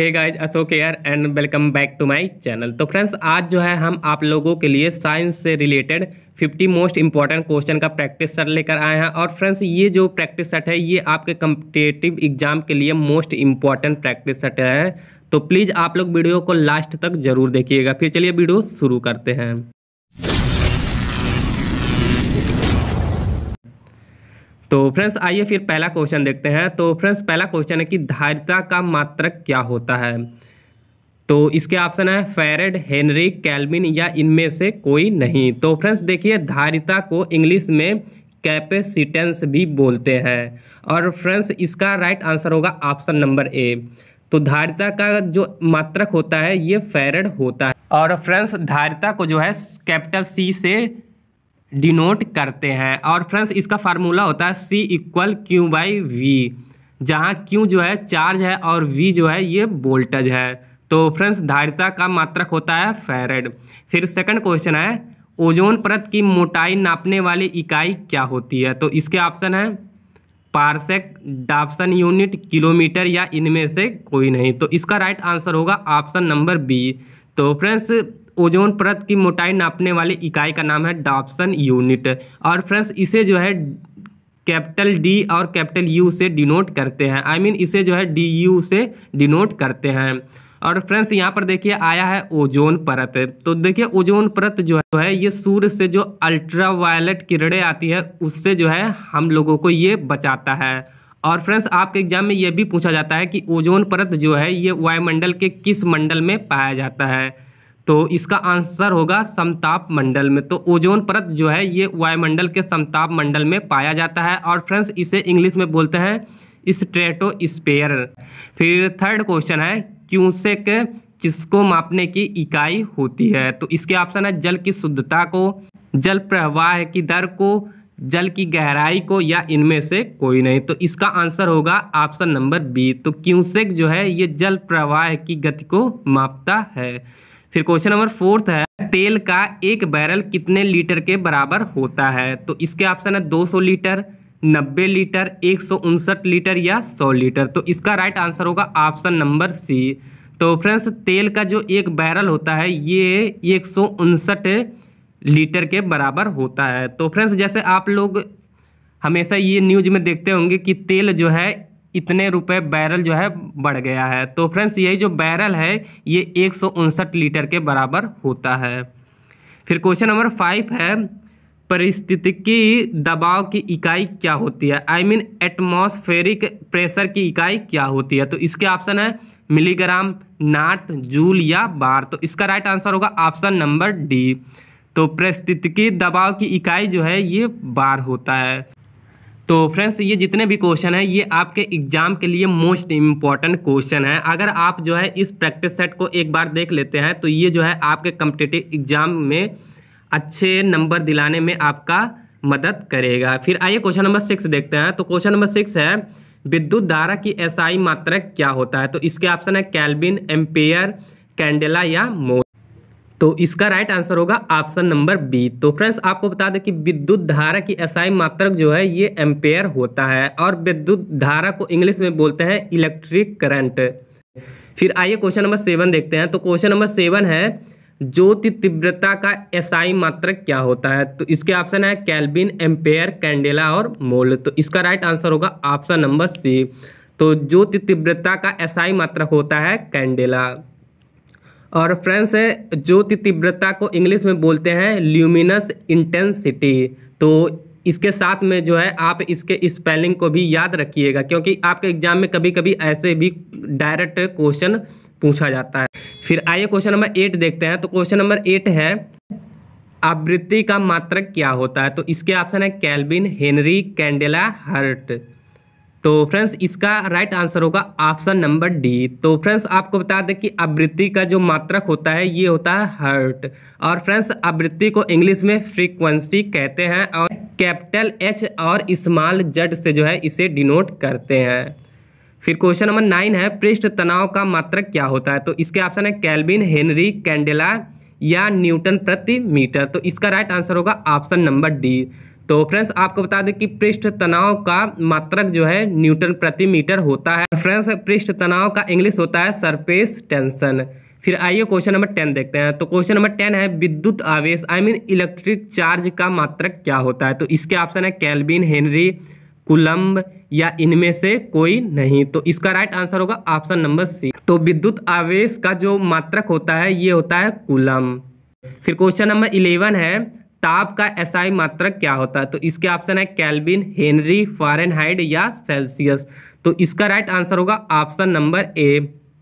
hey guys Ashok here and welcome back to my channel तो friends आज जो है हम आप लोगों के लिए साइंस से रिलेटेड 50 मोस्ट इंपॉर्टेंट क्वेश्चन का प्रैक्टिस सेट लेकर आए हैं और फ्रेंड्स ये जो प्रैक्टिस सेट है ये आपके कम्पिटेटिव एग्जाम के लिए मोस्ट इंपॉर्टेंट प्रैक्टिस सेट है तो प्लीज़ आप लोग वीडियो को लास्ट तक जरूर देखिएगा फिर चलिए वीडियो शुरू करते हैं तो फ्रेंड्स आइए फिर पहला क्वेश्चन देखते हैं तो फ्रेंड्स पहला क्वेश्चन है कि धारिता का मात्रक क्या होता है तो इसके ऑप्शन है फेरेड हेनरी कैलविन या इनमें से कोई नहीं तो फ्रेंड्स देखिए धारिता को इंग्लिश में कैपेसिटेंस भी बोलते हैं और फ्रेंड्स इसका राइट आंसर होगा ऑप्शन नंबर ए तो धारिता का जो मात्रक होता है ये फेरेड होता है और फ्रेंड्स धारिता को जो है कैपिटल सी से डिनोट करते हैं और फ्रेंड्स इसका फार्मूला होता है C equal Q by V जहाँ क्यू जो है चार्ज है और वी जो है ये वोल्टेज है तो फ्रेंड्स धारिता का मात्रक होता है फेरेड फिर सेकंड क्वेश्चन है ओजोन परत की मोटाई नापने वाली इकाई क्या होती है तो इसके ऑप्शन है पार्सेक डाप्सन यूनिट किलोमीटर या इनमें से कोई नहीं तो इसका राइट आंसर होगा ऑप्शन नंबर बी तो फ्रेंड्स ओजोन परत की मोटाई नापने वाली इकाई का नाम है डॉप्सन यूनिट और फ्रेंड्स इसे जो है कैपिटल डी और कैपिटल यू से डिनोट करते हैं आई I मीन mean इसे जो है डी यू से डिनोट करते हैं और फ्रेंड्स यहाँ पर देखिए आया है ओजोन परत तो देखिए ओजोन परत जो है ये सूर्य से जो अल्ट्रावायलेट किरणें आती है उससे जो है हम लोगों को ये बचाता है और फ्रेंड्स आपके एग्जाम में ये भी पूछा जाता है कि ओजोन परत जो है ये वायुमंडल के किस मंडल में पाया जाता है तो इसका आंसर होगा समताप मंडल में तो ओजोन परत जो है ये वायुमंडल के समताप मंडल में पाया जाता है और फ्रेंड्स इसे इंग्लिश में बोलते हैं स्ट्रेटो स्पेयर फिर थर्ड क्वेश्चन है क्यूसेक किसको मापने की इकाई होती है तो इसके ऑप्शन है जल की शुद्धता को जल प्रवाह की दर को जल की गहराई को या इनमें से कोई नहीं तो इसका आंसर होगा ऑप्शन नंबर बी तो क्यूसेक जो है ये जल प्रवाह की गति को मापता है फिर क्वेश्चन नंबर फोर्थ है तेल का एक बैरल कितने लीटर के बराबर होता है तो इसके ऑप्शन है 200 लीटर 90 लीटर एक लीटर या 100 लीटर तो इसका राइट आंसर होगा ऑप्शन नंबर सी तो फ्रेंड्स तेल का जो एक बैरल होता है ये एक लीटर के बराबर होता है तो फ्रेंड्स जैसे आप लोग हमेशा ये न्यूज में देखते होंगे कि तेल जो है इतने रुपए बैरल जो है बढ़ गया है तो फ्रेंड्स यही जो बैरल है ये एक लीटर के बराबर होता है फिर क्वेश्चन नंबर फाइव है परिस्थितिकी दबाव की इकाई क्या होती है आई मीन एटमोसफेरिक प्रेशर की इकाई क्या होती है तो इसके ऑप्शन है मिलीग्राम नाट जूल या बार तो इसका राइट आंसर होगा ऑप्शन नंबर डी तो परिस्थितिकी दबाव की इकाई जो है ये बार होता है तो फ्रेंड्स ये जितने भी क्वेश्चन हैं ये आपके एग्जाम के लिए मोस्ट इम्पॉर्टेंट क्वेश्चन है अगर आप जो है इस प्रैक्टिस सेट को एक बार देख लेते हैं तो ये जो है आपके कम्पिटेटिव एग्जाम में अच्छे नंबर दिलाने में आपका मदद करेगा फिर आइए क्वेश्चन नंबर सिक्स देखते हैं तो क्वेश्चन नंबर सिक्स है विद्युत धारा की एसआई मात्रक क्या होता है तो इसके ऑप्शन है कैलबिन एम्पेयर कैंडेला या मोल तो इसका राइट आंसर होगा ऑप्शन नंबर बी तो फ्रेंड्स आपको बता दें कि विद्युत धारा की एसआई मात्रक जो है ये एम्पेयर होता है और विद्युत धारा को इंग्लिश में बोलते हैं इलेक्ट्रिक करंट फिर आइए क्वेश्चन नंबर सेवन देखते हैं तो क्वेश्चन नंबर सेवन है ज्योति तीव्रता का एसआई मात्रक क्या होता है तो इसके ऑप्शन है कैलबिन एम्पेयर कैंडेला और मोल तो इसका राइट आंसर होगा ऑप्शन नंबर सी तो ज्योति तीव्रता का एसआई मात्रक होता है कैंडेला और फ्रेंड्स है ज्योति तीव्रता को इंग्लिश में बोलते हैं ल्यूमिनस इंटेंसिटी तो इसके साथ में जो है आप इसके स्पेलिंग को भी याद रखिएगा क्योंकि आपके एग्जाम में कभी कभी ऐसे भी डायरेक्ट क्वेश्चन पूछा जाता है फिर आइए क्वेश्चन नंबर एट देखते हैं तो क्वेश्चन नंबर एट है आवृत्ति का मात्रक क्या होता है तो इसके ऑप्शन है कैल्विन हेनरी कैंडेला हर्ट तो फ्रेंड्स इसका राइट आंसर होगा ऑप्शन नंबर डी तो फ्रेंड्स आपको बता दें कि आवृत्ति का जो मात्रक होता है ये होता है हर्ट और फ्रेंड्स आवृत्ति को इंग्लिश में फ्रीक्वेंसी कहते हैं और कैपिटल एच और स्मॉल जड से जो है इसे डिनोट करते हैं फिर क्वेश्चन नंबर नाइन है पृष्ठ तनाव का मात्रक क्या होता है तो इसके ऑप्शन है कैलबिन हेनरी कैंडेला या न्यूटन प्रति मीटर तो इसका राइट आंसर होगा ऑप्शन नंबर डी तो फ्रेंड्स आपको बता दें कि पृष्ठ तनाव का मात्रक जो है न्यूटन प्रति मीटर होता है फ्रेंड्स पृष्ठ तनाव का इंग्लिश होता है सरफेस टेंशन फिर आइए क्वेश्चन नंबर टेन देखते हैं तो क्वेश्चन नंबर टेन है विद्युत आवेश आई मीन इलेक्ट्रिक चार्ज का मात्रक क्या होता है तो इसके ऑप्शन है कैलबिन हेनरी कुलम्ब या इनमें से कोई नहीं तो इसका राइट आंसर होगा ऑप्शन नंबर सी तो विद्युत आवेश का जो मात्रक होता है ये होता है कुलम फिर क्वेश्चन नंबर इलेवन है ताप का एसआई मात्रक क्या होता है तो इसके ऑप्शन है कैलबिन हेनरी फारेनहाइट या सेल्सियस तो इसका राइट आंसर होगा ऑप्शन नंबर ए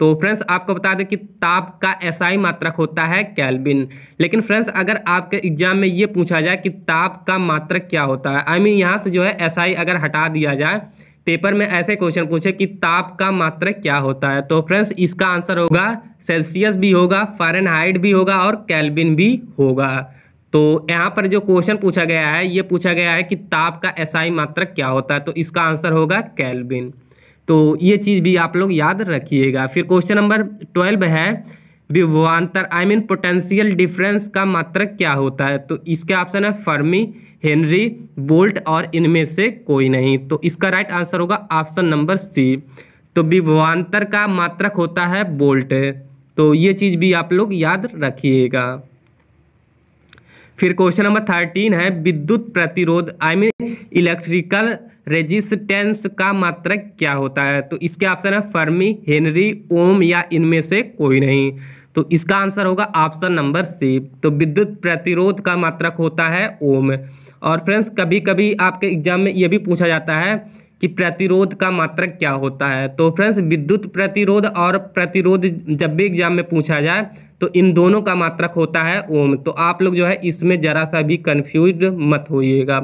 तो फ्रेंड्स आपको बता दें कि ताप का एसआई मात्रक होता है कैलबिन लेकिन फ्रेंड्स अगर आपके एग्जाम में ये पूछा जाए कि ताप का मात्रक क्या होता है आई मीन यहाँ से जो है एसआई अगर हटा दिया जाए पेपर में ऐसे क्वेश्चन पूछे कि ताप का मात्रक क्या होता है तो फ्रेंड्स इसका आंसर होगा सेल्सियस भी होगा फारेनहाइट भी होगा और कैलबिन भी होगा तो यहाँ पर जो क्वेश्चन पूछा गया है ये पूछा गया है कि ताप का एसआई मात्रक क्या होता है तो इसका आंसर होगा कैलबिन तो ये चीज़ भी आप लोग याद रखिएगा फिर क्वेश्चन नंबर ट्वेल्व है विभवान्तर आई मीन पोटेंशियल डिफरेंस का मात्रक क्या होता है तो इसके ऑप्शन है फर्मी हेनरी बोल्ट और इनमें से कोई नहीं तो इसका राइट आंसर होगा ऑप्शन नंबर सी तो विभवान्तर का मात्रक होता है बोल्ट तो ये चीज़ भी आप लोग याद रखिएगा फिर क्वेश्चन नंबर थर्टीन है विद्युत प्रतिरोध आई मीन इलेक्ट्रिकल रेजिस्टेंस का मात्रक क्या होता है तो इसके ऑप्शन है फर्मी हेनरी ओम या इनमें से कोई नहीं तो इसका आंसर होगा ऑप्शन नंबर सी तो विद्युत प्रतिरोध का मात्रक होता है ओम और फ्रेंड्स कभी कभी आपके एग्जाम में यह भी पूछा जाता है कि प्रतिरोध का मात्रक क्या होता है तो फ्रेंड्स विद्युत प्रतिरोध और प्रतिरोध जब भी एग्जाम में पूछा जाए तो इन दोनों का मात्रक होता है ओम तो आप लोग जो है इसमें ज़रा सा भी कन्फ्यूज मत होइएगा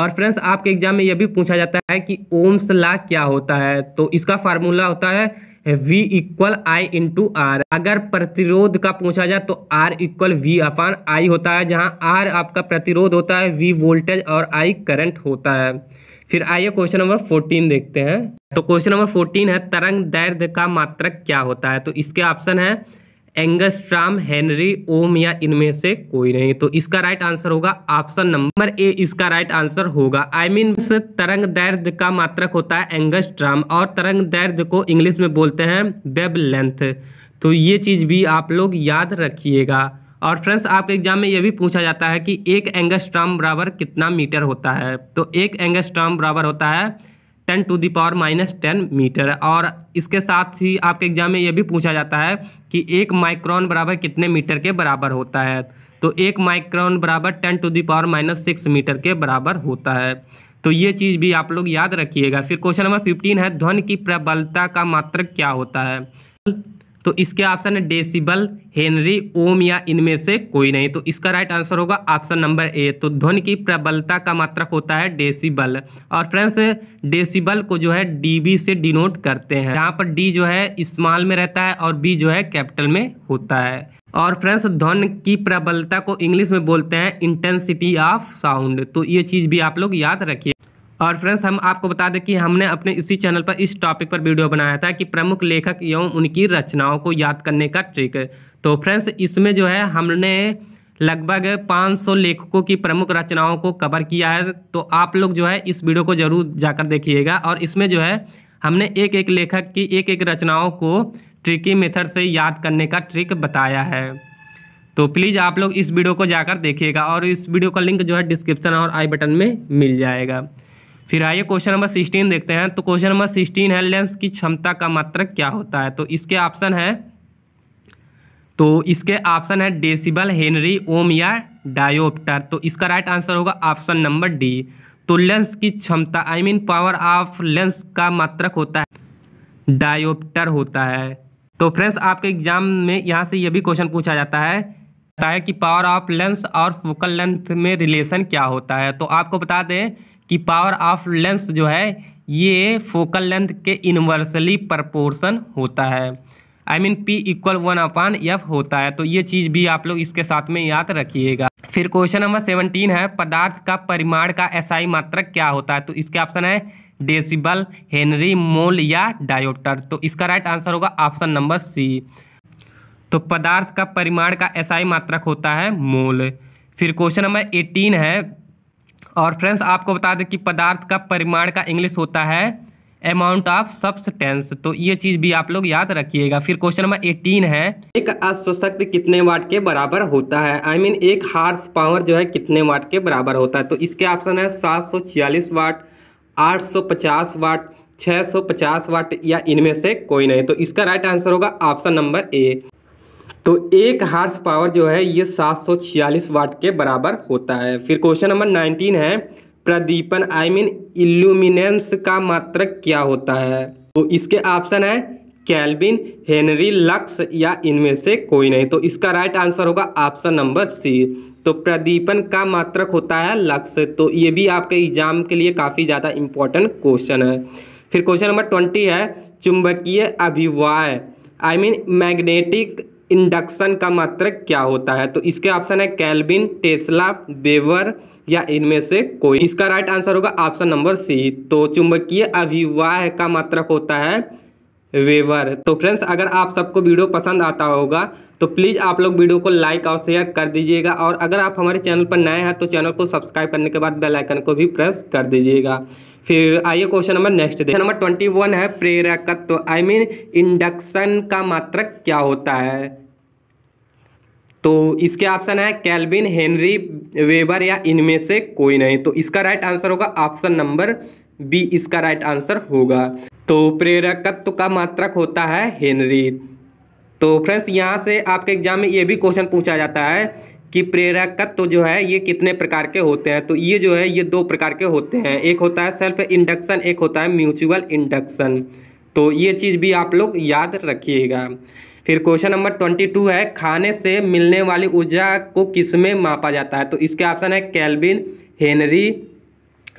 और फ्रेंड्स आपके एग्जाम में यह भी पूछा जाता है कि ओम्स ला क्या होता है तो इसका फार्मूला होता है V equal I to R अगर प्रतिरोध का पूछा जाए तो R equal V upon I होता है जहां R आपका प्रतिरोध होता है V वोल्टेज और I करंट होता है फिर आइए क्वेश्चन नंबर फोर्टीन देखते हैं तो क्वेश्चन नंबर फोर्टीन है तरंग दैर्ध्य का मात्रक क्या होता है तो इसके ऑप्शन है एंगस्ट्राम हेनरी ओम या इनमें से कोई नहीं तो इसका राइट आंसर होगा ऑप्शन नंबर ए इसका राइट आंसर होगा आई मीन तरंग दैर्ध का मात्रक होता है एंगस्ट्राम और तरंग दैर्ध को इंग्लिश में बोलते हैं वेब लेंथ तो ये चीज भी आप लोग याद रखिएगा और फ्रेंड्स आपके एग्जाम में यह भी पूछा जाता है कि एक एंगस्ट्राम बराबर कितना मीटर होता है तो एक एंगस्ट्राम बराबर होता है ten to power minus ten metre और इसके साथ ही आपके एग्जाम में यह भी पूछा जाता है कि एक माइक्रॉन बराबर कितने मीटर के बराबर होता है तो एक माइक्रॉन बराबर ten to the power minus six metre के बराबर होता है तो ये चीज़ भी आप लोग याद रखिएगा फिर क्वेश्चन नंबर फिफ्टीन है ध्वन की प्रबलता का मात्रक क्या होता है तो इसके ऑप्शन है डेसिबल हेनरी ओम या इनमें से कोई नहीं तो इसका राइट आंसर होगा ऑप्शन नंबर ए तो ध्वनि की प्रबलता का मात्रक होता है डेसिबल और फ्रेंड्स डेसिबल को जो है डीबी से डिनोट करते हैं यहाँ पर डी जो है स्मॉल में रहता है और बी जो है कैपिटल में होता है और फ्रेंड्स ध्वन की प्रबलता को इंग्लिश में बोलते हैं इंटेंसिटी ऑफ साउंड तो ये चीज़ भी आप लोग याद रखिए और फ्रेंड्स हम आपको बता दें कि हमने अपने इसी चैनल पर इस टॉपिक पर वीडियो बनाया था कि प्रमुख लेखक एवं उनकी रचनाओं को याद करने का ट्रिक तो फ्रेंड्स इसमें जो है हमने लगभग 500 लेखकों की प्रमुख रचनाओं को कवर किया है तो आप लोग जो है इस वीडियो को जरूर जाकर देखिएगा और इसमें जो है हमने एक एक लेखक की एक एक रचनाओं को ट्रिकी मेथड से याद करने का ट्रिक बताया है तो प्लीज़ आप लोग इस वीडियो को जाकर देखिएगा और इस वीडियो का लिंक जो है डिस्क्रिप्शन और आई बटन में मिल जाएगा फिर आइए क्वेश्चन नंबर सिक्सटीन देखते हैं तो क्वेश्चन नंबर सिक्सटीन है लेंस की क्षमता का मात्रक क्या होता है तो इसके ऑप्शन है तो इसके ऑप्शन है डेसिबल हेनरी ओम या डायोप्टर तो इसका राइट आंसर होगा ऑप्शन नंबर डी तो लेंस की क्षमता I mean power of lens का मात्रक होता है डायोप्टर होता है तो फ्रेंड्स आपके एग्जाम में यहाँ से ये भी क्वेश्चन पूछा जाता है है कि पावर ऑफ लेंस और फोकल लेंथ में रिलेशन क्या होता है तो आपको बता दें कि पावर ऑफ लेंस जो है ये फोकल लेंथ के इन्वर्सली प्रपोर्सन होता है I mean P equal one upon F होता है तो ये चीज़ भी आप लोग इसके साथ में याद रखिएगा फिर क्वेश्चन नंबर सेवनटीन है पदार्थ का परिमाण का एसआई मात्रक क्या होता है तो इसके ऑप्शन है डेसिबल हेनरी मोल या डायोटर तो इसका राइट आंसर होगा ऑप्शन नंबर सी तो पदार्थ का परिमाण का एसआई मात्रक होता है मोल फिर क्वेश्चन नंबर एटीन है और फ्रेंड्स आपको बता दें कि पदार्थ का परिमाण का इंग्लिश होता है अमाउंट ऑफ सब्सटेंस तो ये चीज भी आप लोग याद रखिएगा फिर क्वेश्चन नंबर एटीन है एक अश्वशक्ति कितने वाट के बराबर होता है आई I मीन mean, एक हार्स पावर जो है कितने वाट के बराबर होता है तो इसके ऑप्शन है सात सौ छियालीस वाट आठ सौ पचास वाट छः सौ पचास वाट या इनमें से कोई नहीं तो इसका राइट आंसर होगा ऑप्शन नंबर ए तो एक हार्स पावर जो है ये 746 वाट के बराबर होता है फिर क्वेश्चन नंबर 19 है प्रदीपन आई मीन इल्यूमिनेंस का मात्रक क्या होता है तो इसके ऑप्शन है कैलबिन हेनरी लक्स या इनमें से कोई नहीं तो इसका राइट आंसर होगा ऑप्शन नंबर सी तो प्रदीपन का मात्रक होता है लक्स तो ये भी आपके एग्जाम के लिए काफ़ी ज़्यादा इंपॉर्टेंट क्वेश्चन है फिर क्वेश्चन नंबर ट्वेंटी है चुंबकीय अभिवाय आई मीन मैग्नेटिक इंडक्शन का मात्रक क्या होता है तो इसके ऑप्शन है कैलबिन टेस्ला बेवर या इनमें से कोई इसका राइट आंसर होगा ऑप्शन नंबर सी तो चुंबकीय अभिवाह का मात्रक होता है वेवर तो फ्रेंड्स अगर आप सबको वीडियो पसंद आता होगा तो प्लीज़ आप लोग वीडियो को लाइक और शेयर कर दीजिएगा और अगर आप हमारे चैनल पर नए हैं तो चैनल को सब्सक्राइब करने के बाद बेल आइकन को भी प्रेस कर दीजिएगा फिर आइए क्वेश्चन नंबर नेक्स्ट देखिए नंबर ट्वेंटी वन है प्रेरकत्व आई मीन इंडक्शन का मात्रक क्या होता है तो इसके ऑप्शन है कैलविन हेनरी वेबर या इनमें से कोई नहीं तो इसका राइट आंसर होगा ऑप्शन नंबर बी इसका राइट आंसर होगा तो प्रेरकत्व का मात्रक होता है हेनरी तो फ्रेंड्स यहाँ से आपके एग्जाम में ये भी क्वेश्चन पूछा जाता है कि प्रेरकत्व तो जो है ये कितने प्रकार के होते हैं तो ये जो है ये दो प्रकार के होते हैं एक होता है सेल्फ इंडक्शन एक होता है म्यूचुअल इंडक्शन तो ये चीज़ भी आप लोग याद रखिएगा फिर क्वेश्चन नंबर ट्वेंटी टू है खाने से मिलने वाली ऊर्जा को किस में मापा जाता है तो इसके ऑप्शन है कैलबिन हेनरी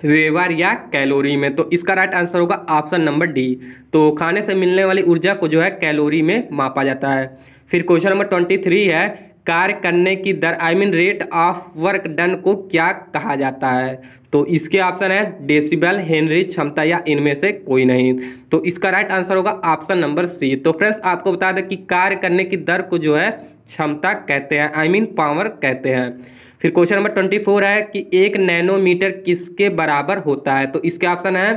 वेवर या कैलोरी में तो इसका राइट आंसर होगा ऑप्शन नंबर डी तो खाने से मिलने वाली ऊर्जा को जो है कैलोरी में मापा जाता है फिर क्वेश्चन नंबर ट्वेंटी थ्री है कार्य करने की दर I mean rate of work done को क्या कहा जाता है तो इसके ऑप्शन है डेसिबल हेनरी क्षमता या इनमें से कोई नहीं तो इसका राइट आंसर होगा ऑप्शन नंबर सी तो फ्रेंड्स आपको बता दें कि कार्य करने की दर को जो है क्षमता कहते हैं आई मीन पावर कहते हैं फिर क्वेश्चन नंबर ट्वेंटी फोर है कि एक नैनोमीटर किसके बराबर होता है तो इसके ऑप्शन है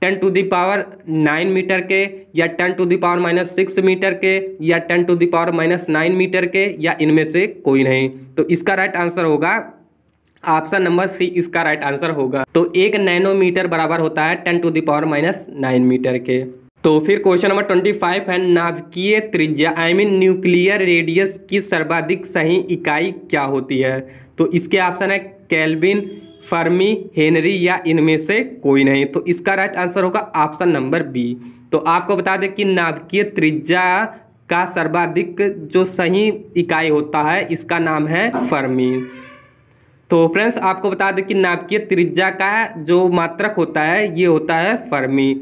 ten to the power nine metre के या ten to the power minus six metre के या ten to the power minus nine metre के या इनमें से कोई नहीं तो इसका राइट आंसर होगा ऑप्शन नंबर सी इसका राइट आंसर होगा तो एक नैनोमीटर बराबर होता है ten to the power minus nine metre के तो फिर क्वेश्चन नंबर ट्वेंटी फाइव है नाभिकीय त्रिज्या आई मीन न्यूक्लियर रेडियस की सर्वाधिक सही इकाई क्या होती है तो इसके ऑप्शन है कैलबिन फर्मी हेनरी या इनमें से कोई नहीं तो इसका राइट आंसर होगा ऑप्शन नंबर बी तो आपको बता दें कि नाभिकीय त्रिज्या का सर्वाधिक जो सही इकाई होता है इसका नाम है फर्मी तो फ्रेंड्स आपको बता दें कि नाभिकीय त्रिज्या का जो मात्रक होता है ये होता है फर्मी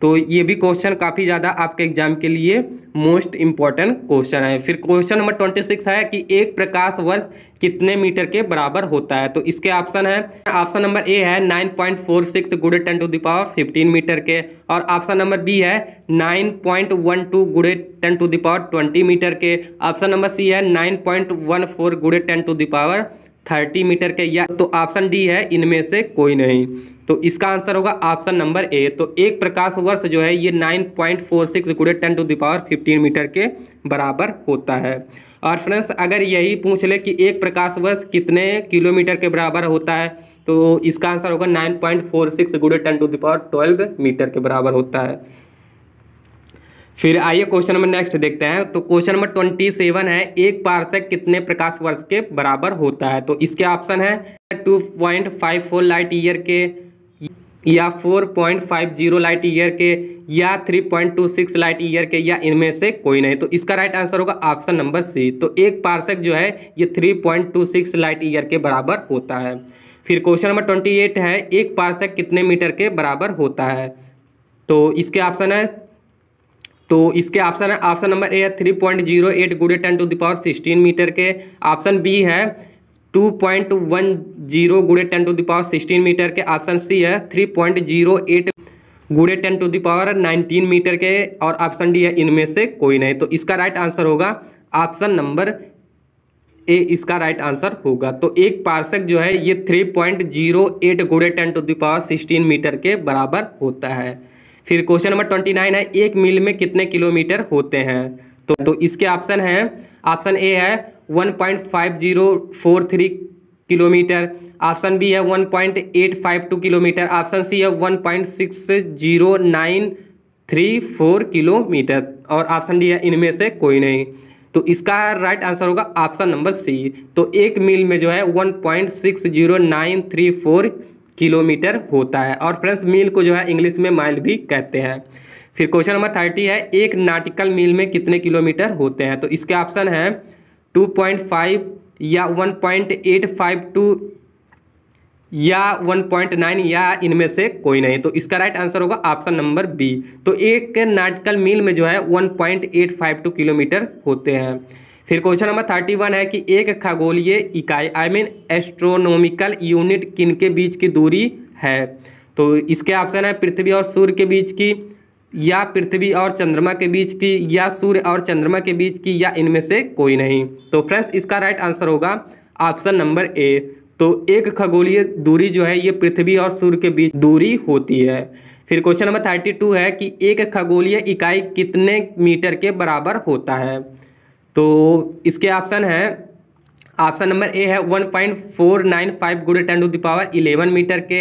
तो ये भी क्वेश्चन काफ़ी ज़्यादा आपके एग्जाम के लिए मोस्ट इम्पॉर्टेंट क्वेश्चन है फिर क्वेश्चन नंबर ट्वेंटी सिक्स है कि एक प्रकाश वर्ष कितने मीटर के बराबर होता है तो इसके ऑप्शन है ऑप्शन नंबर ए है नाइन पॉइंट फोर सिक्स गुड़े ten to power fifteen metre के और ऑप्शन नंबर बी है नाइन पॉइंट वन टू गुड़े ten to the power twenty metre के ऑप्शन नंबर सी है नाइन पॉइंट वन फोर गुड़े ten to power thirty metre के या तो ऑप्शन डी है इनमें से कोई नहीं तो इसका आंसर होगा ऑप्शन नंबर ए तो एक प्रकाश वर्ष जो है ये नाइन पॉइंट फोर सिक्स गुड़े ten to power fifteen metre के बराबर होता है और फ्रेंड्स अगर यही पूछ ले कि एक प्रकाश वर्ष कितने किलोमीटर के बराबर होता है तो इसका आंसर होगा नाइन पॉइंट फोर सिक्स गुड़े ten to power twelve metre के बराबर होता है फिर आइए क्वेश्चन नंबर नेक्स्ट देखते हैं तो क्वेश्चन नंबर ट्वेंटी सेवन है एक पार्सक कितने प्रकाश वर्ष के बराबर होता है तो इसके ऑप्शन है two point five four light year के या four point five zero light year के या three point two six light year के या इनमें से कोई नहीं तो इसका राइट आंसर होगा ऑप्शन नंबर सी तो एक पार्सक जो है ये three point two six light year के बराबर होता है फिर क्वेश्चन नंबर ट्वेंटी एट है एक पार्सक कितने मीटर के बराबर होता है तो इसके ऑप्शन है तो इसके ऑप्शन है ऑप्शन नंबर ए है थ्री पॉइंट जीरो एट गुड़े ten to the power sixteen metre के ऑप्शन बी है टू पॉइंट वन जीरो गुड़े ten to the power sixteen metre के ऑप्शन सी है थ्री पॉइंट जीरो एट गुड़े ten to the power nineteen metre के और option D है इनमें से कोई नहीं तो इसका राइट आंसर होगा ऑप्शन नंबर ए इसका राइट आंसर होगा तो एक पार्सक जो है ये थ्री पॉइंट जीरो एट गुड़े ten to the power sixteen metre के बराबर होता है फिर क्वेश्चन नंबर ट्वेंटी नाइन है एक मील में कितने किलोमीटर होते हैं तो तो इसके ऑप्शन हैं ऑप्शन ए है one point five zero four three kilometre option B है one point eight five two kilometre option C है one point six zero nine three four kilometre और ऑप्शन डी है इनमें से कोई नहीं तो इसका राइट आंसर होगा ऑप्शन नंबर सी तो एक मील में जो है one point six zero nine three four kilometre होता है और फ्रेंड्स मील को जो है इंग्लिश में माइल भी कहते हैं फिर क्वेश्चन नंबर थर्टी है एक नाटिकल मील में कितने किलोमीटर होते हैं तो इसके ऑप्शन हैं टू पॉइंट फाइव या one point eight five two या वन पॉइंट नाइन या इनमें से कोई नहीं तो इसका राइट आंसर होगा ऑप्शन नंबर बी तो एक नाटकल मील में जो है टू किलोमीटर होते हैं फिर क्वेश्चन नंबर थर्टी वन है कि एक खगोलीय इकाई आई मीन एस्ट्रोनॉमिकल यूनिट किन के बीच की दूरी है तो इसके ऑप्शन है पृथ्वी और सूर्य के बीच की या पृथ्वी और चंद्रमा के बीच की या सूर्य और चंद्रमा के बीच की या इनमें से कोई नहीं तो फ्रेंड्स इसका राइट आंसर होगा ऑप्शन नंबर ए तो एक खगोलीय दूरी जो है ये पृथ्वी और सूर्य के बीच दूरी होती है फिर क्वेश्चन नंबर थर्टी टू है कि एक खगोलीय इकाई कितने मीटर के बराबर होता है तो इसके ऑप्शन हैं ऑप्शन नंबर ए है 1.495 गुड़े ten to the power eleven metre के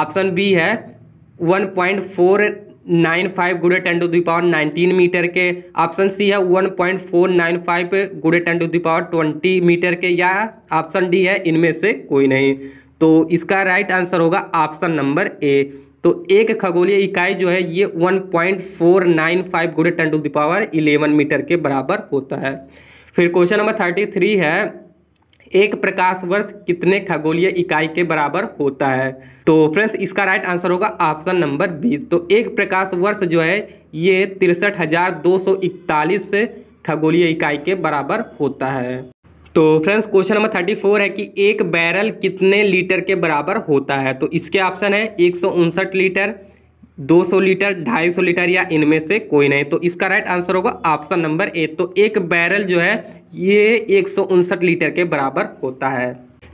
ऑप्शन बी है 1.495 गुड़े ten to the power nineteen metre के ऑप्शन सी है 1.495 गुड़े ten to the power twenty metre के या ऑप्शन डी है इनमें से कोई नहीं तो इसका राइट आंसर होगा ऑप्शन नंबर ए तो एक खगोलीय इकाई जो है ये 1.495 पॉइंट फोर नाइन फाइव गुड़े ten to the power eleven metre के बराबर होता है फिर क्वेश्चन नंबर थर्टी थ्री है एक प्रकाश वर्ष कितने खगोलीय इकाई के बराबर होता है तो फ्रेंड्स इसका राइट आंसर होगा ऑप्शन नंबर बी तो एक प्रकाश वर्ष जो है ये तिरसठ हजार दो सौ इकतालीस खगोलीय इकाई के बराबर होता है तो friends question number thirty four है कि एक बैरल कितने लीटर के बराबर होता है तो इसके ऑप्शन है एक लीटर 200 लीटर 250 लीटर या इनमें से कोई नहीं तो इसका राइट आंसर होगा ऑप्शन नंबर ए तो एक बैरल जो है ये एक लीटर के बराबर होता है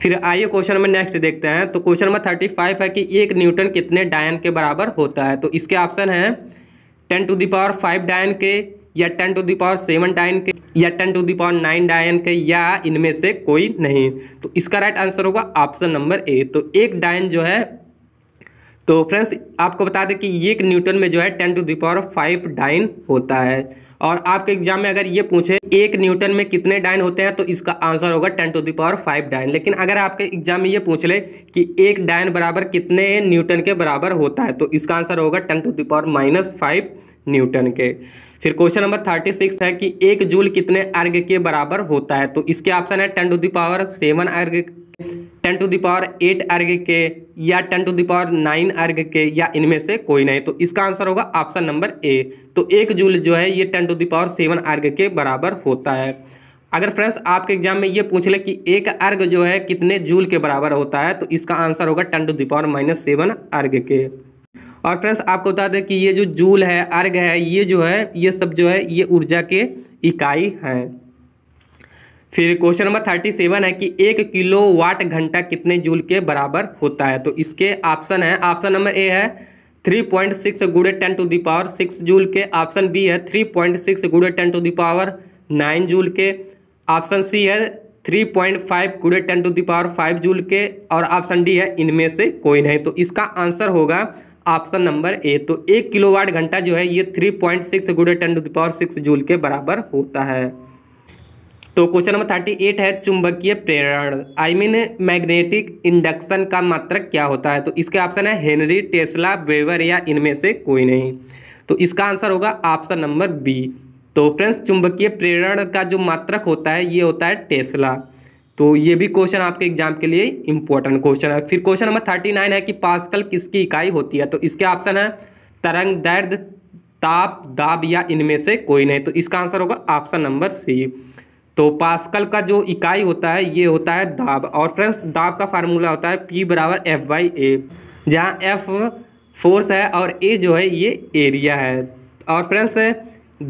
फिर आइए क्वेश्चन नंबर नेक्स्ट देखते हैं तो क्वेश्चन नंबर थर्टी फाइव है कि एक न्यूटन कितने डायन के बराबर होता है तो इसके ऑप्शन है टेन टू दावर फाइव डायन के या टेन टू दावर सेवन डायन के या टेन टू दावर नाइन डायन के या इनमें से कोई नहीं तो इसका राइट आंसर होगा ऑप्शन नंबर ए तो एक डायन जो है तो फ्रेंड्स आपको बता दें कि एक न्यूटन में जो है ten to the power five dyne होता है और आपके एग्जाम में अगर ये पूछे एक न्यूटन में कितने डाइन होते हैं तो इसका आंसर होगा ten to the power five dyne लेकिन अगर आपके एग्जाम में ये पूछ ले कि एक डाइन बराबर कितने न्यूटन के बराबर होता है तो इसका आंसर होगा ten to the power minus five newton के फिर क्वेश्चन नंबर थर्टी सिक्स है कि एक जूल कितने अर्घ के बराबर होता है तो इसके ऑप्शन है ten to the power seven erg ten to the power eight erg के या टेन टू दावर नाइन अर्घ के या इनमें से कोई नहीं तो इसका आंसर होगा ऑप्शन नंबर ए तो एक जूल जो है ये ten to the power seven erg के बराबर होता है अगर फ्रेंड्स आपके एग्जाम में ये पूछ ले कि एक अर्घ जो है कितने जूल के बराबर होता है तो इसका आंसर होगा ten to the power minus seven erg के और फ्रेंड्स आपको बता दें कि ये जो जूल है अर्घ है ये जो है ये सब जो है ये ऊर्जा के इकाई हैं फिर क्वेश्चन नंबर थर्टी सेवन है कि एक किलो वाट घंटा कितने जूल के बराबर होता है तो इसके ऑप्शन है ऑप्शन नंबर ए है थ्री पॉइंट सिक्स गुड़े ten to the power six joule के ऑप्शन बी है थ्री पॉइंट सिक्स गुड़े ten to the power nine joule के ऑप्शन सी है थ्री पॉइंट फाइव गुड़े ten to the power five joule के और ऑप्शन डी है इनमें से कोई नहीं तो इसका आंसर होगा ऑप्शन नंबर ए तो एक किलोवाट घंटा जो है ये थ्री पॉइंट सिक्स गुड़े ten to the power six joule के बराबर होता है तो क्वेश्चन नंबर थर्टी एट है चुंबकीय प्रेरण आई मीन मैग्नेटिक इंडक्शन का मात्रक क्या होता है तो इसके ऑप्शन है हेनरी टेस्ला वेवर या इनमें से कोई नहीं तो इसका आंसर होगा ऑप्शन नंबर बी तो फ्रेंड्स चुंबकीय प्रेरण का जो मात्रक होता है ये होता है टेस्ला तो ये भी क्वेश्चन आपके एग्जाम के लिए इंपॉर्टेंट क्वेश्चन है फिर क्वेश्चन नंबर थर्टी नाइन है कि पास्कल किसकी इकाई होती है तो इसके ऑप्शन है तरंग दर्द ताप दाब या इनमें से कोई नहीं तो इसका आंसर होगा ऑप्शन नंबर सी तो पास्कल का जो इकाई होता है ये होता है दाब और फ्रेंड्स दाब का फार्मूला होता है पी बराबर एफ बाई ए जहाँ एफ फोर्स है और ए जो है ये एरिया है और फ्रेंड्स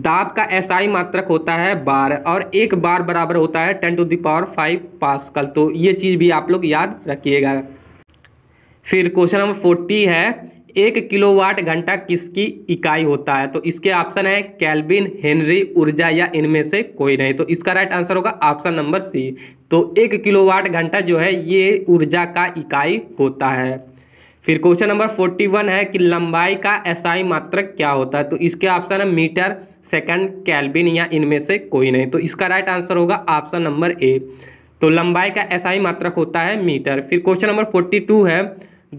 दाब का एसआई मात्रक होता है बार और एक बार बराबर होता है ten to the power five pascal तो ये चीज़ भी आप लोग याद रखिएगा फिर क्वेश्चन नंबर फोर्टी है एक किलोवाट घंटा किसकी इकाई होता है तो इसके ऑप्शन है कैल्बिन हेनरी ऊर्जा या इनमें से कोई नहीं तो इसका राइट आंसर होगा ऑप्शन नंबर सी तो एक किलोवाट घंटा जो है ये ऊर्जा का इकाई होता है फिर क्वेश्चन नंबर फोर्टी वन है कि लंबाई का एसआई मात्रक क्या होता है तो इसके ऑप्शन है मीटर सेकंड कैलबिन या इनमें से कोई नहीं तो इसका राइट आंसर होगा ऑप्शन नंबर ए तो लंबाई का एसआई मात्रक होता है मीटर फिर क्वेश्चन नंबर फोर्टी टू है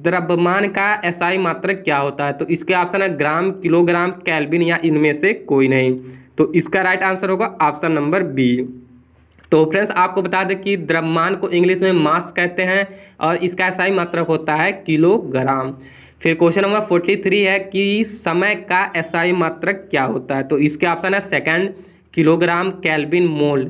द्रव्यमान का एसआई मात्रक क्या होता है तो इसके ऑप्शन है ग्राम किलोग्राम कैलबिन या इनमें से कोई नहीं तो इसका राइट आंसर होगा ऑप्शन नंबर बी तो फ्रेंड्स आपको बता दें कि द्रव्यमान को इंग्लिश में मास कहते हैं और इसका ऐसा ही मात्रक होता है किलोग्राम फिर क्वेश्चन नंबर फोर्टी थ्री है कि समय का एसआई मात्रक क्या होता है तो इसके ऑप्शन है सेकंड किलोग्राम कैल्बिन मोल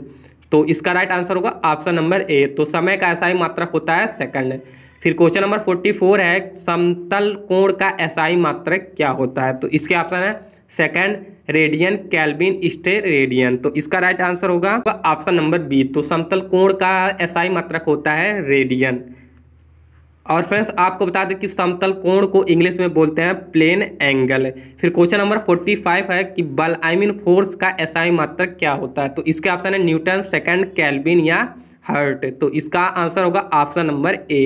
तो इसका राइट आंसर होगा ऑप्शन नंबर ए तो समय का एसआई मात्रक होता है सेकंड फिर क्वेश्चन नंबर फोर्टी फोर है समतल कोण का एसआई मात्रक क्या होता है तो इसके ऑप्शन है second radian kelvin steradian तो इसका राइट आंसर होगा ऑप्शन नंबर बी तो समतल कोण का एसआई मात्रक होता है रेडियन और फ्रेंड्स आपको बता दें कि समतल कोण को इंग्लिश में बोलते हैं प्लेन एंगल फिर क्वेश्चन नंबर फोर्टी फाइव है कि बल आई मीन फोर्स का एसआई मात्रक क्या होता है तो इसके ऑप्शन है न्यूटन सेकंड कैलबिन या हर्ट तो इसका आंसर होगा ऑप्शन नंबर ए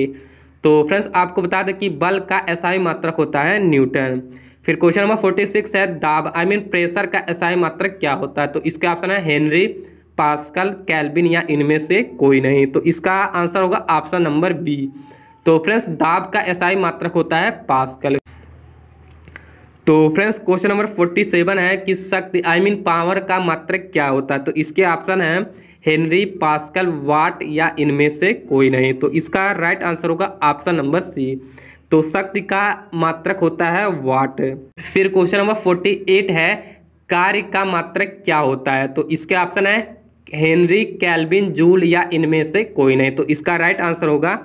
तो फ्रेंड्स आपको बता दें कि बल का एसआई मात्रक होता है न्यूटन फिर क्वेश्चन नंबर फोर्टी सिक्स है दाब आई मीन प्रेशर का एसआई मात्र क्या होता है तो इसका ऑप्शन है हेनरी पास्कल कैलबिन या इनमें से कोई नहीं तो इसका आंसर होगा ऑप्शन नंबर बी तो फ्रेंड्स दाब का एसआई मात्रक होता है पास्कल तो friends question number forty seven है कि शक्ति आई मीन पावर का मात्रक क्या होता है तो इसके ऑप्शन है हेनरी पास्कल वाट या इनमें से कोई नहीं तो इसका राइट आंसर होगा ऑप्शन नंबर सी तो शक्ति का मात्रक होता है वाट फिर क्वेश्चन नंबर फोर्टी एट है कार्य का मात्रक क्या होता है तो इसके ऑप्शन है हेनरी कैल्बिन जूल या इनमें से कोई नहीं तो इसका राइट आंसर होगा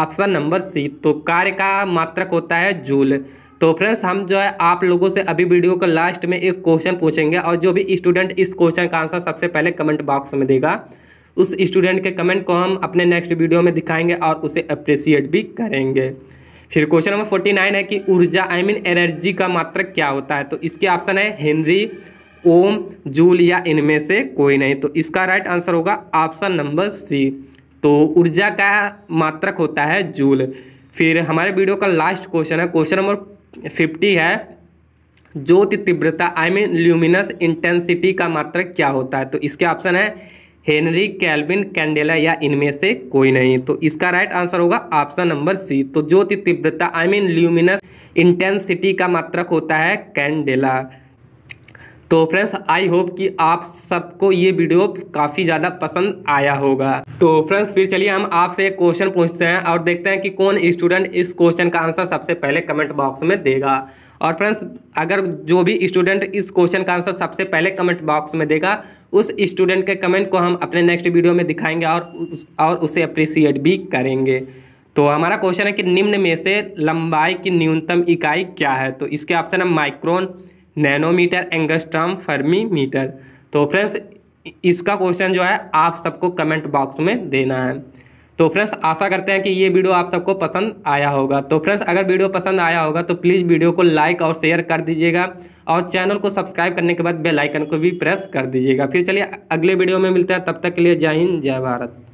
ऑप्शन नंबर सी तो कार्य का मात्रक होता है जूल तो फ्रेंड्स हम जो है आप लोगों से अभी वीडियो का लास्ट में एक क्वेश्चन पूछेंगे और जो भी स्टूडेंट इस क्वेश्चन का आंसर सबसे पहले कमेंट बॉक्स में देगा उस स्टूडेंट के कमेंट को हम अपने नेक्स्ट वीडियो में दिखाएंगे और उसे अप्रिसिएट भी करेंगे फिर क्वेश्चन नंबर फोर्टी नाइन है कि ऊर्जा आई मीन एनर्जी का मात्रक क्या होता है तो इसके ऑप्शन है हेनरी ओम जूल या इनमें से कोई नहीं तो इसका राइट आंसर होगा ऑप्शन नंबर सी तो ऊर्जा का मात्रक होता है जूल फिर हमारे वीडियो का लास्ट क्वेश्चन है क्वेश्चन नंबर फिफ्टी है ज्योति तीव्रता आई मीन ल्यूमिनस इंटेंसिटी का मात्रक क्या होता है तो इसके ऑप्शन है हेनरी कैल्विन कैंडेला या इनमें से कोई नहीं तो इसका राइट आंसर होगा ऑप्शन नंबर सी तो ज्योति तीव्रता आई मीन ल्यूमिनस इंटेंसिटी का मात्रक होता है कैंडेला तो फ्रेंड्स आई होप कि आप सबको ये वीडियो काफ़ी ज़्यादा पसंद आया होगा तो फ्रेंड्स फिर चलिए हम आपसे एक क्वेश्चन पूछते हैं और देखते हैं कि कौन स्टूडेंट इस क्वेश्चन का आंसर सबसे पहले कमेंट बॉक्स में देगा और फ्रेंड्स अगर जो भी स्टूडेंट इस क्वेश्चन का आंसर सबसे पहले कमेंट बॉक्स में देगा उस स्टूडेंट के कमेंट को हम अपने नेक्स्ट वीडियो में दिखाएंगे और उस, और उसे अप्रिसिएट भी करेंगे तो हमारा क्वेश्चन है कि निम्न में से लंबाई की न्यूनतम इकाई क्या है तो इसके ऑप्शन है micron nanometre angstrom fermi metre तो फ्रेंड्स इसका क्वेश्चन जो है आप सबको कमेंट बॉक्स में देना है तो फ्रेंड्स आशा करते हैं कि ये वीडियो आप सबको पसंद आया होगा तो फ्रेंड्स अगर वीडियो पसंद आया होगा तो प्लीज़ वीडियो को लाइक और शेयर कर दीजिएगा और चैनल को सब्सक्राइब करने के बाद बेल आइकन को भी प्रेस कर दीजिएगा फिर चलिए अगले वीडियो में मिलते हैं तब तक के लिए जय हिंद जय भारत